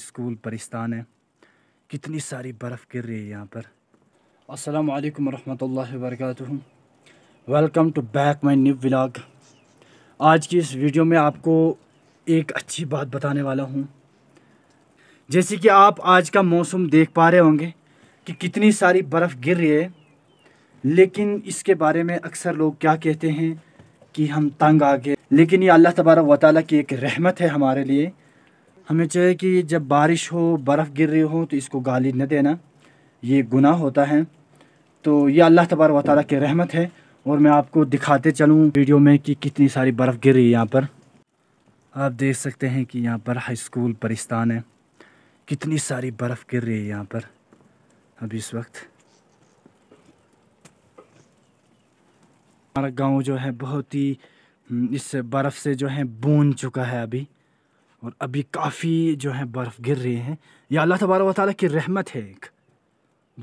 school परिस्तान है कितनी सारी बर्फ़ गिर रही है यहाँ पर अस्सलाम वालेकुम रहमतुल्लाहि welcome to back my new vlog आज की इस वीडियो में आपको एक अच्छी बात बताने वाला हूँ जैसे कि आप आज का मौसम देख पा रहे होंगे कि कितनी सारी बर्फ़ गिर रही है लेकिन इसके बारे में अक्सर लोग क्या कहते हैं कि हम तंग आ गए लेकिन ये अल्लाह तबारा वाली की एक रहमत है हमारे लिए हमें चाहिए कि जब बारिश हो बर्फ़ गिर रही हो तो इसको गाली न देना ये गुनाह होता है तो ये अल्लाह तबार व ताली की रहमत है और मैं आपको दिखाते चलूँ वीडियो में कि कितनी सारी बर्फ़ गिर रही है यहाँ पर आप देख सकते हैं कि यहाँ पर हाई स्कूल परिस्तान है कितनी सारी बर्फ़ गिर रही है यहाँ पर अभी इस वक्त हमारा गांव जो है बहुत ही हम्म, इस बर्फ़ से जो है बून चुका है अभी और अभी काफ़ी जो है बर्फ़ गिर रही हैं यह अल्लाह तबारा वाली की रहमत है एक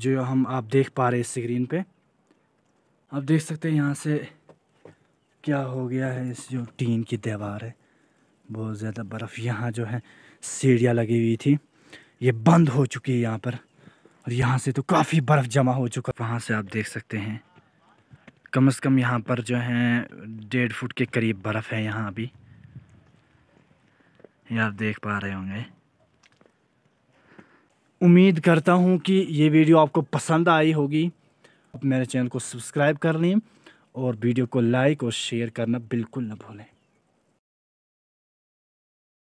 जो हम आप देख पा रहे हैं स्क्रीन पे आप देख सकते हैं यहाँ से क्या हो गया है इस जो टीन की दीवार है बहुत ज़्यादा बर्फ़ यहाँ जो है सीढ़ियाँ लगी हुई थी ये बंद हो चुकी है यहाँ पर और यहाँ से तो काफ़ी बर्फ़ जमा हो चुका वहाँ से आप देख सकते हैं कम से कम यहाँ पर जो है डेढ़ फुट के करीब बर्फ़ है यहाँ अभी ये आप देख पा रहे होंगे उम्मीद करता हूँ कि ये वीडियो आपको पसंद आई होगी आप मेरे चैनल को सब्सक्राइब कर लें और वीडियो को लाइक और शेयर करना बिल्कुल ना भूलें